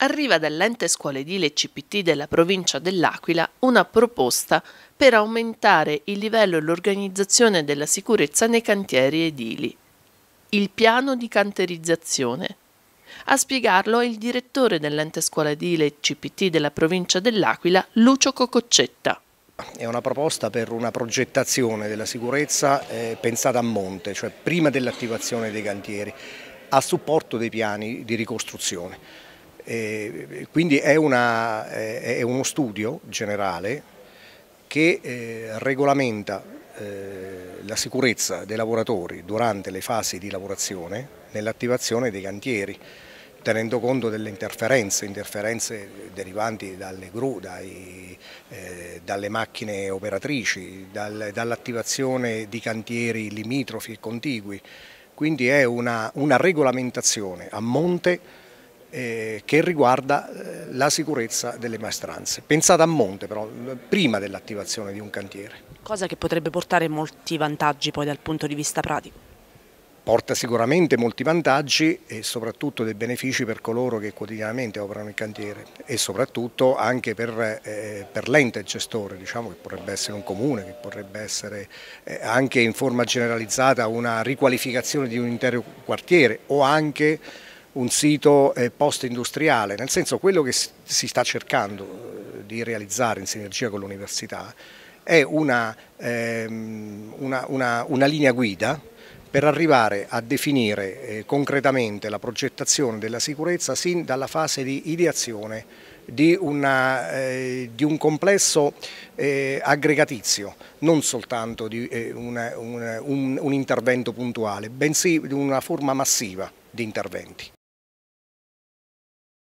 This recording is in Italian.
arriva dall'ente scuole di LCPT della provincia dell'Aquila una proposta per aumentare il livello e l'organizzazione della sicurezza nei cantieri edili. Il piano di canterizzazione. A spiegarlo è il direttore dell'ente scuola di LCPT della provincia dell'Aquila, Lucio Cococcetta. È una proposta per una progettazione della sicurezza eh, pensata a monte, cioè prima dell'attivazione dei cantieri, a supporto dei piani di ricostruzione eh, quindi è, una, eh, è, uno studio generale che eh, regolamenta eh, la sicurezza dei lavoratori durante le fasi di lavorazione nell'attivazione dei cantieri tenendo conto delle interferenze, interferenze derivanti dalle gru, dai, eh, dalle macchine operatrici, dal, dall'attivazione di cantieri limitrofi e contigui. Quindi è una, una regolamentazione a monte eh, che riguarda eh, la sicurezza delle maestranze, pensata a monte però, prima dell'attivazione di un cantiere. Cosa che potrebbe portare molti vantaggi poi dal punto di vista pratico? Porta sicuramente molti vantaggi e soprattutto dei benefici per coloro che quotidianamente operano il cantiere e soprattutto anche per, eh, per l'ente gestore, diciamo, che potrebbe essere un comune, che potrebbe essere eh, anche in forma generalizzata una riqualificazione di un intero quartiere o anche un sito eh, post-industriale, nel senso quello che si sta cercando eh, di realizzare in sinergia con l'università è una, ehm, una, una, una linea guida per arrivare a definire eh, concretamente la progettazione della sicurezza sin dalla fase di ideazione di, una, di un complesso aggregatizio, non soltanto di una, un, un intervento puntuale, bensì di una forma massiva di interventi.